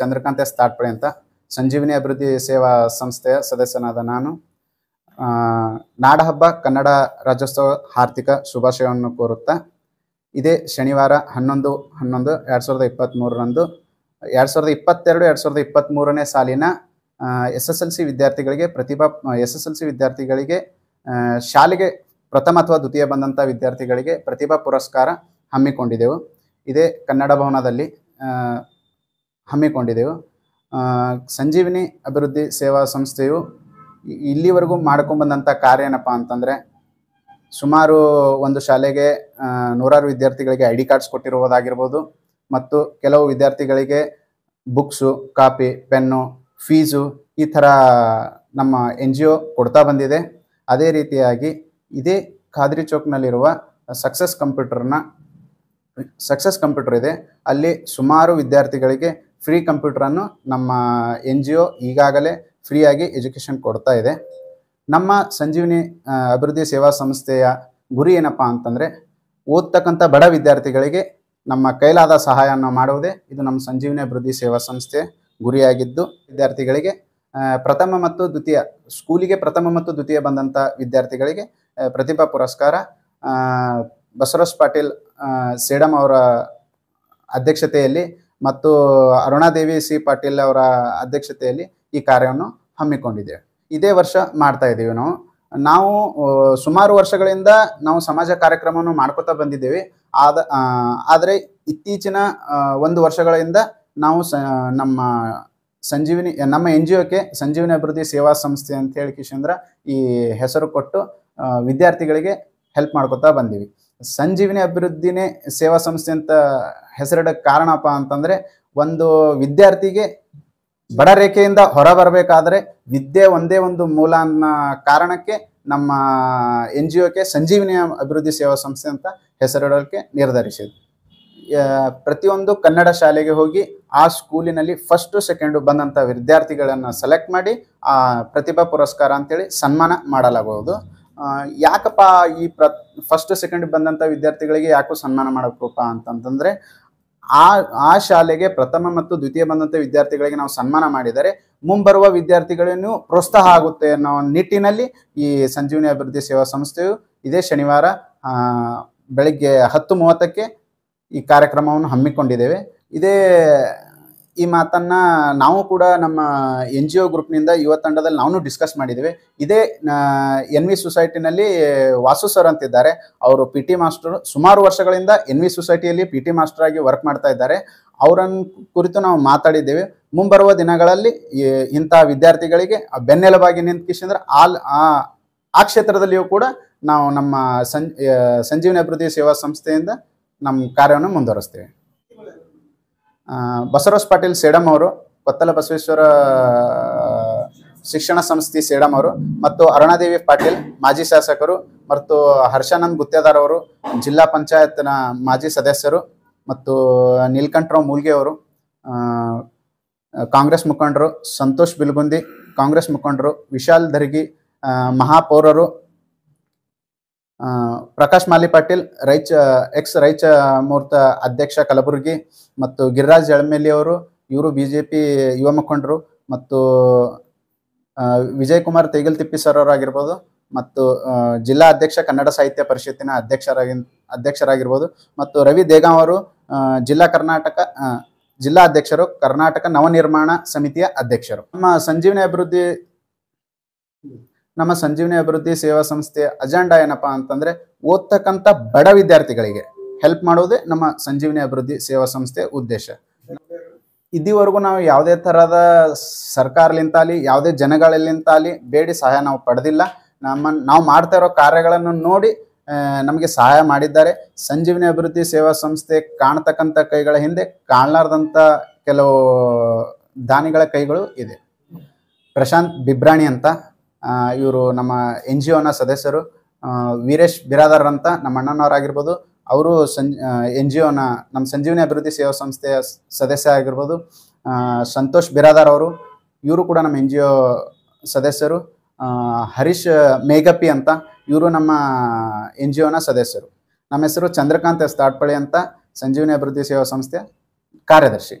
Chandrakant S ತಾಟ್ಪಡೆ ಅಂತ ಸಂಜೀವಿನಿ ಅಭಿವೃದ್ಧಿ ಸೇವಾ ಸಂಸ್ಥೆಯ ಸದಸ್ಯನಾದ ನಾನು ನಾಡಹಬ್ಬ ಕನ್ನಡ ರಾಜ್ಯೋತ್ಸವ ಹಾರ್ದಿಕ ಶುಭಾಶಯವನ್ನು ಕೋರುತ್ತಾ ಇದೇ ಶನಿವಾರ ಹನ್ನೊಂದು ಹನ್ನೊಂದು ಎರಡು ಸಾವಿರದ ಇಪ್ಪತ್ತ್ಮೂರರಂದು ಎರಡು ಸಾವಿರದ ಇಪ್ಪತ್ತೆರಡು ಎರಡು ಸಾವಿರದ ಇಪ್ಪತ್ತ್ಮೂರನೇ ಸಾಲಿನ ಎಸ್ ಎಸ್ ಎಲ್ ಸಿ ವಿದ್ಯಾರ್ಥಿಗಳಿಗೆ ಪ್ರತಿಭಾ ಎಸ್ ಎಸ್ ಎಲ್ ಸಿ ವಿದ್ಯಾರ್ಥಿಗಳಿಗೆ ಶಾಲೆಗೆ ಪ್ರಥಮ ಅಥವಾ ದ್ವಿತೀಯ ಬಂದಂಥ ವಿದ್ಯಾರ್ಥಿಗಳಿಗೆ ಪ್ರತಿಭಾ ಪುರಸ್ಕಾರ ಹಮ್ಮಿಕೊಂಡಿದ್ದೆವು ಇದೇ ಕನ್ನಡ ಭವನದಲ್ಲಿ ಹಮ್ಮಿಕೊಂಡಿದ್ದೆವು ಸಂಜೀವಿನಿ ಅಭಿವೃದ್ಧಿ ಸೇವಾ ಸಂಸ್ಥೆಯು ಇಲ್ಲಿವರೆಗೂ ಮಾಡ್ಕೊಂಡ್ಬಂದಂಥ ಕಾರ್ಯ ಏನಪ್ಪ ಅಂತಂದರೆ ಸುಮಾರು ಒಂದು ಶಾಲೆಗೆ ನೂರಾರು ವಿದ್ಯಾರ್ಥಿಗಳಿಗೆ ಐ ಡಿ ಕಾರ್ಡ್ಸ್ ಕೊಟ್ಟಿರುವುದಾಗಿರ್ಬೋದು ಮತ್ತು ಕೆಲವು ವಿದ್ಯಾರ್ಥಿಗಳಿಗೆ ಬುಕ್ಸು ಕಾಪಿ ಪೆನ್ನು ಫೀಸು ಈ ಥರ ನಮ್ಮ ಎನ್ ಜಿ ಒ ಕೊಡ್ತಾ ಬಂದಿದೆ ಅದೇ ರೀತಿಯಾಗಿ ಇದೇ ಖಾದ್ರಿ ಚೌಕ್ನಲ್ಲಿರುವ ಸಕ್ಸಸ್ ಕಂಪ್ಯೂಟರ್ನ ಸಕ್ಸಸ್ ಕಂಪ್ಯೂಟರ್ ಇದೆ ಅಲ್ಲಿ ಸುಮಾರು ವಿದ್ಯಾರ್ಥಿಗಳಿಗೆ ಫ್ರೀ ಕಂಪ್ಯೂಟ್ರನ್ನು ನಮ್ಮ ಎನ್ ಜಿ ಒ ಈಗಾಗಲೇ ಫ್ರೀಯಾಗಿ ಎಜುಕೇಷನ್ ಕೊಡ್ತಾ ಇದೆ ನಮ್ಮ ಸಂಜೀವಿನಿ ಅಭಿವೃದ್ಧಿ ಸೇವಾ ಸಂಸ್ಥೆಯ ಗುರಿ ಏನಪ್ಪ ಅಂತಂದರೆ ಓದ್ತಕ್ಕಂಥ ಬಡ ವಿದ್ಯಾರ್ಥಿಗಳಿಗೆ ನಮ್ಮ ಕೈಲಾದ ಸಹಾಯವನ್ನು ಮಾಡುವುದೇ ಇದು ನಮ್ಮ ಸಂಜೀವಿನಿ ಅಭಿವೃದ್ಧಿ ಸೇವಾ ಸಂಸ್ಥೆ ಗುರಿಯಾಗಿದ್ದು ವಿದ್ಯಾರ್ಥಿಗಳಿಗೆ ಪ್ರಥಮ ಮತ್ತು ದ್ವಿತೀಯ ಸ್ಕೂಲಿಗೆ ಪ್ರಥಮ ಮತ್ತು ದ್ವಿತೀಯ ಬಂದಂಥ ವಿದ್ಯಾರ್ಥಿಗಳಿಗೆ ಪ್ರತಿಭಾ ಪುರಸ್ಕಾರ ಬಸವರಾಜ್ ಪಾಟೀಲ್ ಸೇಡಂ ಅವರ ಅಧ್ಯಕ್ಷತೆಯಲ್ಲಿ ಮತ್ತು ಅರುಣಾದೇವಿ ಸಿ ಪಾಟೀಲ್ ಅವರ ಅಧ್ಯಕ್ಷತೆಯಲ್ಲಿ ಈ ಕಾರ್ಯವನ್ನು ಹಮ್ಮಿಕೊಂಡಿದ್ದೇವೆ ಇದೇ ವರ್ಷ ಮಾಡ್ತಾ ಇದ್ದೀವಿ ನಾವು ನಾವು ಸುಮಾರು ವರ್ಷಗಳಿಂದ ನಾವು ಸಮಾಜ ಕಾರ್ಯಕ್ರಮವನ್ನು ಮಾಡ್ಕೋತಾ ಬಂದಿದ್ದೇವೆ ಆದ ಆದರೆ ಇತ್ತೀಚಿನ ಒಂದು ವರ್ಷಗಳಿಂದ ನಾವು ಸ ನಮ್ಮ ಸಂಜೀವಿನಿ ನಮ್ಮ ಎನ್ ಜಿ ಒಕ್ಕೆ ಸಂಜೀವಿನಿ ಅಭಿವೃದ್ಧಿ ಸೇವಾ ಸಂಸ್ಥೆ ಅಂತ ಹೇಳಿ ಕಿಶೇಂದ್ರ ಈ ಹೆಸರು ಕೊಟ್ಟು ವಿದ್ಯಾರ್ಥಿಗಳಿಗೆ ಹೆಲ್ಪ್ ಮಾಡ್ಕೋತಾ ಬಂದೀವಿ ಸಂಜೀವಿನಿ ಅಭಿವೃದ್ಧಿನೇ ಸೇವಾ ಸಂಸ್ಥೆ ಅಂತ ಹೆಸರಿಡಕ್ಕೆ ಕಾರಣಪ್ಪ ಅಂತಂದರೆ ಒಂದು ವಿದ್ಯಾರ್ಥಿಗೆ ಬಡ ರೇಖೆಯಿಂದ ಹೊರ ಬರಬೇಕಾದ್ರೆ ವಿದ್ಯೆ ಒಂದೇ ಒಂದು ಮೂಲ ಅನ್ನೋ ಕಾರಣಕ್ಕೆ ನಮ್ಮ ಎನ್ ಜಿ ಒಕ್ಕೆ ಸಂಜೀವಿನಿ ಅಭಿವೃದ್ಧಿ ಸೇವಾ ಸಂಸ್ಥೆ ಅಂತ ಹೆಸರಿಡೋಕ್ಕೆ ನಿರ್ಧರಿಸಿದೆ ಪ್ರತಿಯೊಂದು ಕನ್ನಡ ಶಾಲೆಗೆ ಹೋಗಿ ಆ ಸ್ಕೂಲಿನಲ್ಲಿ ಫಸ್ಟು ಸೆಕೆಂಡು ಬಂದಂಥ ವಿದ್ಯಾರ್ಥಿಗಳನ್ನು ಸೆಲೆಕ್ಟ್ ಮಾಡಿ ಆ ಪ್ರತಿಭಾ ಪುರಸ್ಕಾರ ಅಂತೇಳಿ ಸನ್ಮಾನ ಮಾಡಲಾಗುವುದು ಯಾಕಪ್ಪ ಈ ಪ್ರ ಫಸ್ಟ್ ಸೆಕೆಂಡ್ ಬಂದಂಥ ವಿದ್ಯಾರ್ಥಿಗಳಿಗೆ ಯಾಕೋ ಸನ್ಮಾನ ಮಾಡಬೇಕಪ್ಪ ಅಂತಂತಂದರೆ ಆ ಆ ಶಾಲೆಗೆ ಪ್ರಥಮ ಮತ್ತು ದ್ವಿತೀಯ ಬಂದಂಥ ವಿದ್ಯಾರ್ಥಿಗಳಿಗೆ ನಾವು ಸನ್ಮಾನ ಮಾಡಿದರೆ ಮುಂಬರುವ ವಿದ್ಯಾರ್ಥಿಗಳನ್ನು ಪ್ರೋತ್ಸಾಹ ಆಗುತ್ತೆ ಅನ್ನೋ ನಿಟ್ಟಿನಲ್ಲಿ ಈ ಸಂಜೀವಿನಿ ಅಭಿವೃದ್ಧಿ ಸೇವಾ ಸಂಸ್ಥೆಯು ಇದೇ ಶನಿವಾರ ಬೆಳಗ್ಗೆ ಹತ್ತು ಮೂವತ್ತಕ್ಕೆ ಈ ಕಾರ್ಯಕ್ರಮವನ್ನು ಹಮ್ಮಿಕೊಂಡಿದ್ದೇವೆ ಇದೇ ಈ ಮಾತನ್ನ ನಾವು ಕೂಡ ನಮ್ಮ ಎನ್ ಜಿ ಒ ಗ್ರೂಪ್ನಿಂದ ಯುವ ತಂಡದಲ್ಲಿ ನಾವು ಡಿಸ್ಕಸ್ ಮಾಡಿದ್ದೀವಿ ಇದೇ ಎನ್ ವಿ ಸೊಸೈಟಿನಲ್ಲಿ ವಾಸು ಸರ್ ಅಂತಿದ್ದಾರೆ ಅವರು ಪಿ ಟಿ ಮಾಸ್ಟರ್ ಸುಮಾರು ವರ್ಷಗಳಿಂದ ಎನ್ ವಿ ಸೊಸೈಟಿಯಲ್ಲಿ ಪಿ ಟಿ ಮಾಸ್ಟರ್ ಆಗಿ ವರ್ಕ್ ಮಾಡ್ತಾ ಇದ್ದಾರೆ ಅವರನ್ನು ಕುರಿತು ನಾವು ಮಾತಾಡಿದ್ದೇವೆ ಮುಂಬರುವ ದಿನಗಳಲ್ಲಿ ಇಂಥ ವಿದ್ಯಾರ್ಥಿಗಳಿಗೆ ಬೆನ್ನೆಲುಬಾಗಿ ನಿಂತ್ಕಿಸಿದ್ರೆ ಆಲ್ ಆ ಕ್ಷೇತ್ರದಲ್ಲಿಯೂ ಕೂಡ ನಾವು ನಮ್ಮ ಸಂಜೀವನ ಅಭಿವೃದ್ಧಿ ಸೇವಾ ಸಂಸ್ಥೆಯಿಂದ ನಮ್ಮ ಕಾರ್ಯವನ್ನು ಮುಂದುವರಿಸ್ತೇವೆ ಬಸವರಾಜ್ ಪಾಟೀಲ್ ಸೇಡಮ್ ಅವರು ಕೊತ್ತಲ ಬಸವೇಶ್ವರ ಶಿಕ್ಷಣ ಸಂಸ್ಥೆ ಸೇಡಮ್ ಅವರು ಮತ್ತು ಅರುಣಾದೇವಿ ಪಾಟೀಲ್ ಮಾಜಿ ಶಾಸಕರು ಮತ್ತು ಹರ್ಷಾನಂದ್ ಗುತ್ತೇದಾರ್ ಅವರು ಜಿಲ್ಲಾ ಪಂಚಾಯತ್ನ ಮಾಜಿ ಸದಸ್ಯರು ಮತ್ತು ನೀಲ್ಕಂಠರಾವ್ ಮೂಲ್ಗೆ ಅವರು ಕಾಂಗ್ರೆಸ್ ಮುಖಂಡರು ಸಂತೋಷ್ ಬಿಲ್ಗುಂದಿ ಕಾಂಗ್ರೆಸ್ ಮುಖಂಡರು ವಿಶಾಲ್ ದರ್ಗಿ ಮಹಾಪೌರರು ಪ್ರಕಾಶ್ ಮಾಲಿ ಪಾಟೀಲ್ ರೈಚ ಎಕ್ಸ್ ರೈಚ ಮೂರ್ತ ಅಧ್ಯಕ್ಷ ಕಲಬುರಗಿ ಮತ್ತು ಗಿರಿರಾಜ್ ಎಳಮೇಲಿಯವರು ಅವರು ಇವರು ಬಿ ಜೆ ಪಿ ಯುವ ಮುಖಂಡರು ಮತ್ತು ವಿಜಯ್ ಕುಮಾರ್ ತಿಪ್ಪಿ ಸರ್ ಅವರಾಗಿರ್ಬೋದು ಮತ್ತು ಜಿಲ್ಲಾ ಅಧ್ಯಕ್ಷ ಕನ್ನಡ ಸಾಹಿತ್ಯ ಪರಿಷತ್ತಿನ ಅಧ್ಯಕ್ಷರಾಗಿ ಅಧ್ಯಕ್ಷರಾಗಿರ್ಬೋದು ಮತ್ತು ರವಿ ದೇಗಾಂವ್ ಅವರು ಜಿಲ್ಲಾ ಕರ್ನಾಟಕ ಜಿಲ್ಲಾ ಅಧ್ಯಕ್ಷರು ಕರ್ನಾಟಕ ನವನಿರ್ಮಾಣ ಸಮಿತಿಯ ಅಧ್ಯಕ್ಷರು ನಮ್ಮ ಸಂಜೀವನಿ ಅಭಿವೃದ್ಧಿ ನಮ್ಮ ಸಂಜೀವಿನಿ ಅಭಿವೃದ್ಧಿ ಸೇವಾ ಸಂಸ್ಥೆಯ ಅಜೆಂಡಾ ಏನಪ್ಪ ಅಂತಂದ್ರೆ ಓದ್ತಕ್ಕಂಥ ಬಡ ವಿದ್ಯಾರ್ಥಿಗಳಿಗೆ ಹೆಲ್ಪ್ ಮಾಡೋದೇ ನಮ್ಮ ಸಂಜೀವಿನಿ ಅಭಿವೃದ್ಧಿ ಸೇವಾ ಸಂಸ್ಥೆಯ ಉದ್ದೇಶ ಇದುವರೆಗೂ ನಾವು ಯಾವುದೇ ಸರ್ಕಾರಲಿಂತ ಸರ್ಕಾರಲಿಂತಾಲಿ ಯಾವುದೇ ಆಗ್ಲಿ ಬೇಡಿ ಸಹಾಯ ನಾವು ಪಡೆದಿಲ್ಲ ನಮ್ಮ ನಾವು ಮಾಡ್ತಾ ಇರೋ ಕಾರ್ಯಗಳನ್ನು ನೋಡಿ ನಮಗೆ ಸಹಾಯ ಮಾಡಿದ್ದಾರೆ ಸಂಜೀವಿನಿ ಅಭಿವೃದ್ಧಿ ಸೇವಾ ಸಂಸ್ಥೆ ಕಾಣ್ತಕ್ಕಂಥ ಕೈಗಳ ಹಿಂದೆ ಕಾಣಲಾರ್ದಂಥ ಕೆಲವು ದಾನಿಗಳ ಕೈಗಳು ಇದೆ ಪ್ರಶಾಂತ್ ಬಿಬ್ರಾಣಿ ಅಂತ ಇವರು ನಮ್ಮ ಎನ್ ಜಿ ಒನ ಸದಸ್ಯರು ವೀರೇಶ್ ಬಿರಾದರ್ ಅಂತ ನಮ್ಮ ಅಣ್ಣನವರಾಗಿರ್ಬೋದು ಅವರು ಸಂ ಎನ್ ಜಿ ಒನ ನಮ್ಮ ಸಂಜೀವಿನಿ ಅಭಿವೃದ್ಧಿ ಸೇವಾ ಸಂಸ್ಥೆಯ ಸದಸ್ಯ ಆಗಿರ್ಬೋದು ಸಂತೋಷ್ ಬಿರಾದಾರ್ ಅವರು ಇವರು ಕೂಡ ನಮ್ಮ ಎನ್ ಜಿ ಒ ಸದಸ್ಯರು ಹರೀಶ್ ಮೇಘಪ್ಪಿ ಅಂತ ಇವರು ನಮ್ಮ ಎನ್ ಜಿ ಒನ ಸದಸ್ಯರು ನಮ್ಮ ಹೆಸರು ಚಂದ್ರಕಾಂತ್ ಎಸ್ ತಾಟ್ಪಳ್ಳಿ ಅಂತ ಸಂಜೀವಿನಿ ಅಭಿವೃದ್ಧಿ ಸೇವಾ ಸಂಸ್ಥೆ ಕಾರ್ಯದರ್ಶಿ